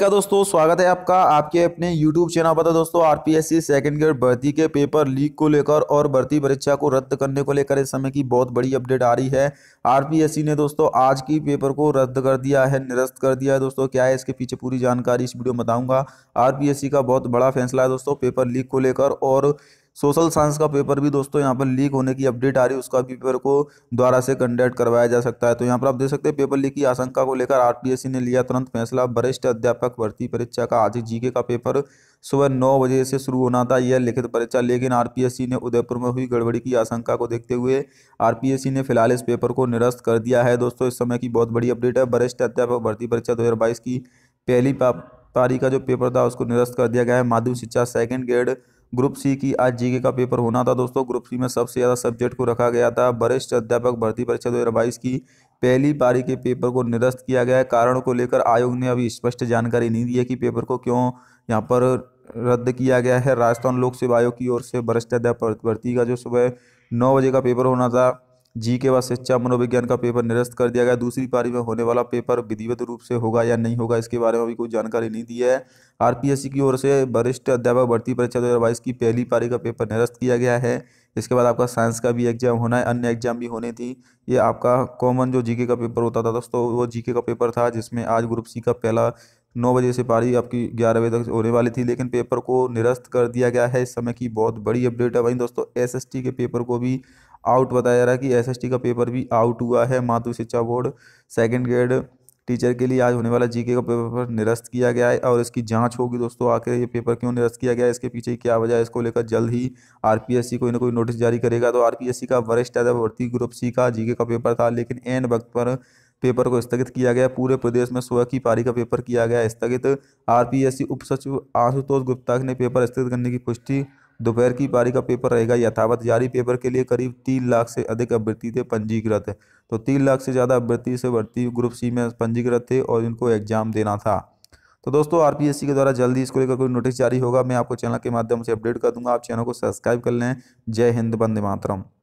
का दोस्तों स्वागत है आपका आपके अपने YouTube चैनल पर तो दोस्तों आर आरपीएससी सेकेंड ग्रेड भर्ती के पेपर लीक को लेकर और भर्ती परीक्षा को रद्द करने को लेकर इस समय की बहुत बड़ी अपडेट आ रही है आर ने दोस्तों आज की पेपर को रद्द कर दिया है निरस्त कर दिया है दोस्तों क्या है इसके पीछे पूरी जानकारी इस वीडियो में बताऊंगा आर का बहुत बड़ा फैसला है दोस्तों पेपर लीक को लेकर और सोशल साइंस का पेपर भी दोस्तों यहाँ पर लीक होने की अपडेट आ रही है उसका भी पेपर को द्वारा से कंडक्ट करवाया जा सकता है तो यहाँ पर आप देख सकते हैं पेपर लीक की आशंका को लेकर आर ने लिया तुरंत फैसला वरिष्ठ अध्यापक भर्ती परीक्षा का आज जीके का पेपर सुबह नौ बजे से शुरू होना था यह लिखित परीक्षा लेकिन आरपीएससी ने उदयपुर में हुई गड़बड़ी की आशंका को देखते हुए आरपीएससी ने फिलहाल इस पेपर को निरस्त कर दिया है दोस्तों इस समय की बहुत बड़ी अपडेट है वरिष्ठ अध्यापक भर्ती परीक्षा 2022 की पहली पारी का जो पेपर था उसको निरस्त कर दिया गया है माध्यमिक शिक्षा सेकेंड ग्रेड ग्रुप सी की आज जीके का पेपर होना था दोस्तों ग्रुप सी में सबसे ज़्यादा सब्जेक्ट को रखा गया था वरिष्ठ अध्यापक भर्ती परीक्षा दो की पहली पारी के पेपर को निरस्त किया गया है कारण को लेकर आयोग ने अभी स्पष्ट जानकारी नहीं दी है कि पेपर को क्यों यहाँ पर रद्द किया गया है राजस्थान लोक सेवा आयोग की ओर से वरिष्ठ अध्यापक भर्ती का जो सुबह नौ बजे का पेपर होना था जी के व शिक्षा मनोविज्ञान का पेपर निरस्त कर दिया गया दूसरी पारी में होने वाला पेपर विधिवत रूप से होगा या नहीं होगा इसके बारे में भी कोई जानकारी नहीं दी है आरपीएससी की ओर से वरिष्ठ अध्यापक भर्ती परीक्षा दो की पहली पारी का पेपर निरस्त किया गया है इसके बाद आपका साइंस का भी एग्जाम होना है अन्य एग्जाम भी होने थी ये आपका कॉमन जो जीके का पेपर होता था दोस्तों वो जीके का पेपर था जिसमें आज ग्रुप सी का पहला नौ बजे से पारी आपकी ग्यारह बजे तक होने वाली थी लेकिन पेपर को निरस्त कर दिया गया है इस समय की बहुत बड़ी अपडेट है वहीं दोस्तों एसएसटी के पेपर को भी आउट बताया जा रहा है कि एसएसटी का पेपर भी आउट हुआ है मातृ शिक्षा बोर्ड सेकेंड ग्रेड टीचर के लिए आज होने वाला जीके का पेपर निरस्त किया गया है और इसकी जांच होगी दोस्तों आखिर ये पेपर क्यों निरस्त किया गया है इसके पीछे क्या वजह है इसको लेकर जल्द ही आरपीएससी कोई ना कोई नोटिस जारी करेगा तो आरपीएससी का वरिष्ठ अध्यक्ष भर्ती ग्रुप सी का जीके का पेपर था लेकिन एन वक्त पर पेपर को स्थगित किया गया पूरे प्रदेश में स्वयं की पारी का पेपर किया गया स्थगित आर उप सचिव आशुतोष गुप्ता ने पेपर स्थगित करने की पुष्टि दोपहर की पारी का पेपर रहेगा यथावत जारी पेपर के लिए करीब तीन लाख से अधिक अभ्यर्थी थे पंजीकृत तो तीन लाख से ज़्यादा अभ्यर्थी से भर्ती ग्रुप सी में पंजीकृत थे और इनको एग्जाम देना था तो दोस्तों आरपीएससी के द्वारा जल्दी इसको लेकर कोई नोटिस जारी होगा मैं आपको चैनल के माध्यम से अपडेट कर दूंगा आप चैनल को सब्सक्राइब कर लें जय हिंद बंदे मातरम